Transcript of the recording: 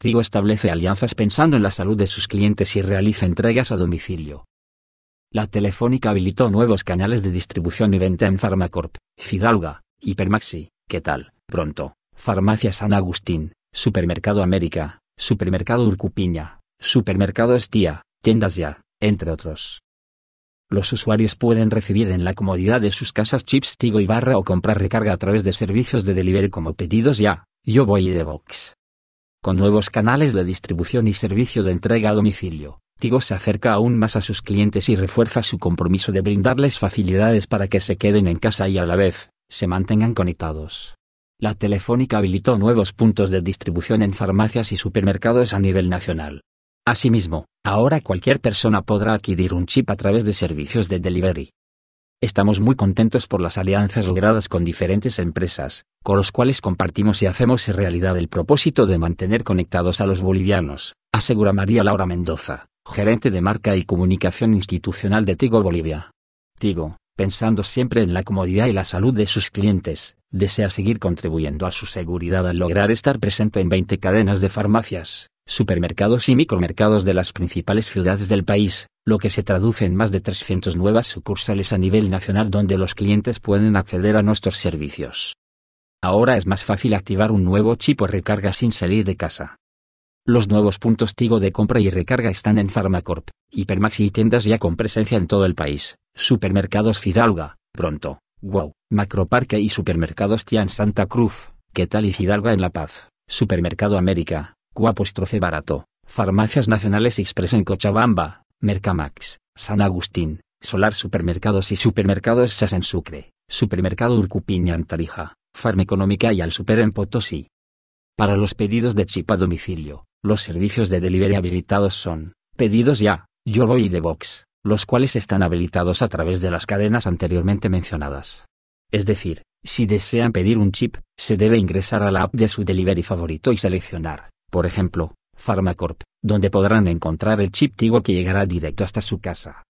Trigo establece alianzas pensando en la salud de sus clientes y realiza entregas a domicilio. La Telefónica habilitó nuevos canales de distribución y venta en Farmacorp, Fidalga, Hipermaxi, ¿qué tal? Pronto, Farmacia San Agustín, Supermercado América, Supermercado Urcupiña, Supermercado Estía, Tiendas Ya, entre otros. Los usuarios pueden recibir en la comodidad de sus casas chips Tigo y barra o comprar recarga a través de servicios de delivery como Pedidos Ya, Yo Voy y Devox. Con nuevos canales de distribución y servicio de entrega a domicilio, Tigo se acerca aún más a sus clientes y refuerza su compromiso de brindarles facilidades para que se queden en casa y a la vez, se mantengan conectados. La Telefónica habilitó nuevos puntos de distribución en farmacias y supermercados a nivel nacional. Asimismo, ahora cualquier persona podrá adquirir un chip a través de servicios de delivery, Estamos muy contentos por las alianzas logradas con diferentes empresas, con los cuales compartimos y hacemos realidad el propósito de mantener conectados a los bolivianos, asegura María Laura Mendoza, gerente de marca y comunicación institucional de Tigo Bolivia. Tigo, pensando siempre en la comodidad y la salud de sus clientes, desea seguir contribuyendo a su seguridad al lograr estar presente en 20 cadenas de farmacias, supermercados y micromercados de las principales ciudades del país, lo que se traduce en más de 300 nuevas sucursales a nivel nacional donde los clientes pueden acceder a nuestros servicios. Ahora es más fácil activar un nuevo chip o recarga sin salir de casa. Los nuevos puntos Tigo de compra y recarga están en Pharmacorp, Hipermax y tiendas ya con presencia en todo el país, supermercados Fidalga, pronto, Wow, Macroparque y supermercados Tian Santa Cruz, ¿qué tal y Fidalga en La Paz, Supermercado América, Cuapostrofe barato, Farmacias Nacionales Express en Cochabamba, Mercamax, San Agustín, Solar Supermercados y Supermercados Sas en Sucre, Supermercado Urcupiña en Tarija, Económica y Al Super en Potosí. Para los pedidos de chip a domicilio, los servicios de delivery habilitados son, pedidos ya, Yo y Devox, los cuales están habilitados a través de las cadenas anteriormente mencionadas. Es decir, si desean pedir un chip, se debe ingresar a la app de su delivery favorito y seleccionar por ejemplo, Pharmacorp, donde podrán encontrar el chip Tigo que llegará directo hasta su casa.